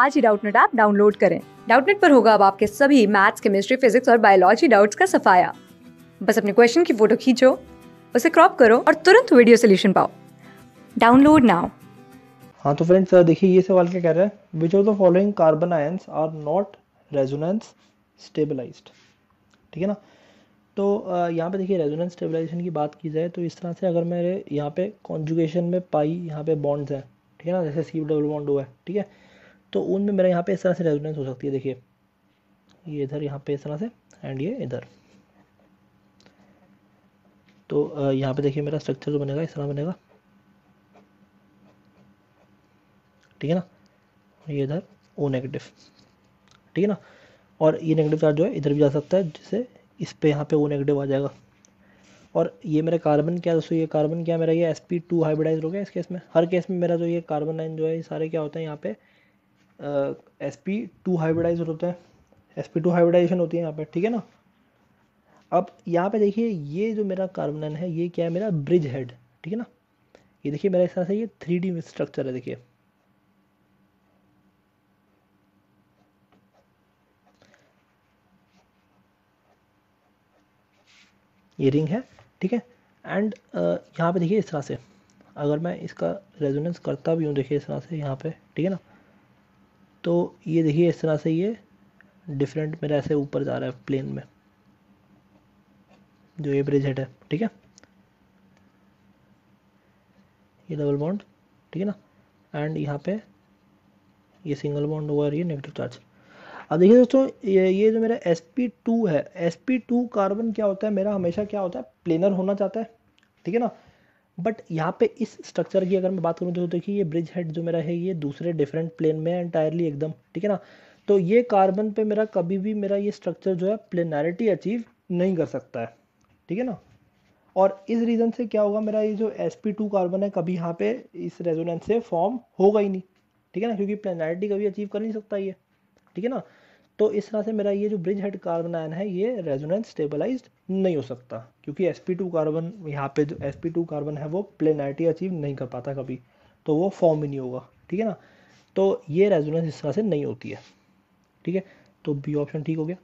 आज ही Doubtnut app download करें डाउटनेट पर होगा अब आपके सभी मैथ्स केमिस्ट्री फिजिक्स और बायोलॉजी डाउट्स का सफाया बस अपने क्वेश्चन की फोटो खींचो उसे क्रॉप करो और तुरंत वीडियो सोल्यूशन पाओ डाउनलोड नाउ हाँ तो फ्रेंड्स देखिए ये सवाल क्या कह रहे हैं which of the following carbon ions are not resonance stabilise ठीक है ना तो यहाँ पे देखिए रेजोनेंस स्टेबलाइजेशन की बात की जाए तो इस तरह से अगर मेरे यहाँ पे कॉन्जुगेशन में पाई यहाँ पे बॉन्ड्स हैं ठीक है ना जैसे सी डबल बॉन्ड हुआ है ठीक है तो उनमें मेरा यहाँ पे इस तरह से रेजोनेंस हो सकती है देखिए ये इधर यहाँ पे इस तरह से एंड ये इधर तो यहाँ पे देखिए मेरा स्ट्रक्चर जो बनेगा इस तरह बनेगा ठीक है ना ये इधर ओ नेगेटिव ठीक है ना और ये नेगेटिव चार्ज जो है इधर भी जा सकता है जिससे इस पर यहाँ पे ओ नेगेटिव आ जाएगा और ये मेरा कार्बन क्या दोस्तों ये कार्बन क्या मेरा ये एस पी टू हाइब्रिडाइज हो गया इस केस में हर केस में मेरा जो ये कार्बन लाइन जो है ये सारे क्या होते हैं यहाँ पे एस पी टू हाइब्रिडाइज होता है एस पी टू हाइब्रिडाइजेशन होती है यहाँ पर ठीक है ना अब यहाँ पे देखिए ये जो मेरा कार्बनन है ये क्या है मेरा ब्रिज हेड ठीक है ना ये देखिए मेरा इस तरह से ये थ्री डी स्ट्रक्चर है देखिए ये रिंग है ठीक है एंड यहाँ पे देखिए इस तरह से अगर मैं इसका रेजोनेंस करता भी हूँ देखिए इस तरह से यहाँ पे ठीक है ना तो ये देखिए इस तरह से ये डिफरेंट मेरा ऐसे ऊपर जा रहा है प्लेन में जो ये ब्रिज हेड है ठीक है ये डबल बॉन्ड ठीक है ना एंड यहाँ पे ये सिंगल बॉन्ड हुआ और ये नेगेटिव चार्ज अब देखिए दोस्तों ये ये जो मेरा एस पी टू है एस पी टू कार्बन क्या होता है मेरा हमेशा क्या होता है प्लेनर होना चाहता है ठीक है ना बट यहाँ पे इस स्ट्रक्चर की अगर मैं बात करूँ तो देखिए ये ब्रिज हेड जो मेरा है ये दूसरे डिफरेंट प्लेन में एंटायरली एकदम ठीक है ना तो ये कार्बन पे मेरा कभी भी मेरा ये स्ट्रक्चर जो है प्लेनैरिटी अचीव नहीं कर सकता है ठीक है ना और इस रीज़न से क्या होगा मेरा ये जो एस कार्बन है कभी यहाँ पे इस रेजोनेंस से फॉर्म होगा ही नहीं ठीक है ना क्योंकि प्लेनैरिटी कभी अचीव कर नहीं सकता ये ठीक है ना तो इस तरह से मेरा ये जो ब्रिज हेड कार्बन आयन है ये रेजोनेंस स्टेबलाइज नहीं हो सकता क्योंकि एस पी टू कार्बन यहाँ पे जो एस पी टू कार्बन है वो प्लेनाइटी अचीव नहीं कर पाता कभी तो वो फॉर्म ही नहीं होगा ठीक है ना तो ये रेजोनेंस इस तरह से नहीं होती है ठीक है तो बी ऑप्शन ठीक हो गया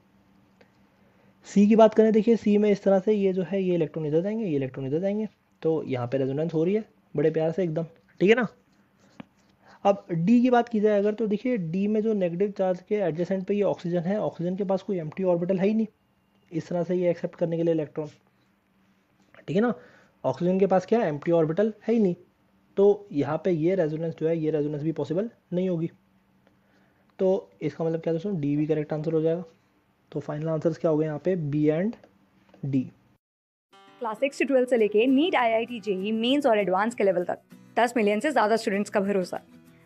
सी की बात करें देखिए सी में इस तरह से ये जो है ये इलेक्ट्रॉन इधर जाएंगे ये इलेक्ट्रॉन इधर जाएंगे तो यहाँ पे रेजोनेंस हो रही है बड़े प्यार से एकदम ठीक है ना अब डी की बात की जाए अगर तो देखिए डी में जो नेगेटिव चार्ज के एडजेसेंट पे ये ऑक्सीजन है ऑक्सीजन के पास कोई एम्प्टी ऑर्बिटल है ही नहीं इस तरह से ये एक्सेप्ट करने के लिए इलेक्ट्रॉन ठीक है ना ऑक्सीजन के पास क्या है एम्प्टी ऑर्बिटल है ही नहीं तो यहाँ पे ये रेजोनेंस जो है ये रेजोनेंस भी पॉसिबल नहीं होगी तो इसका मतलब क्या दोस्तों डी भी करेक्ट आंसर हो जाएगा तो फाइनल आंसर्स क्या हो गए यहाँ पे B and D class six से ट्वेल्थ से लेके NEET I I T JEE mains और एडवांस के लेवल तक दस मिलियन से ज़्यादा स्टूडेंट्स का भरोसा